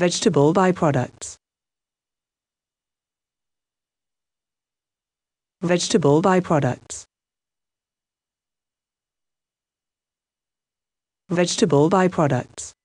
vegetable byproducts vegetable byproducts vegetable byproducts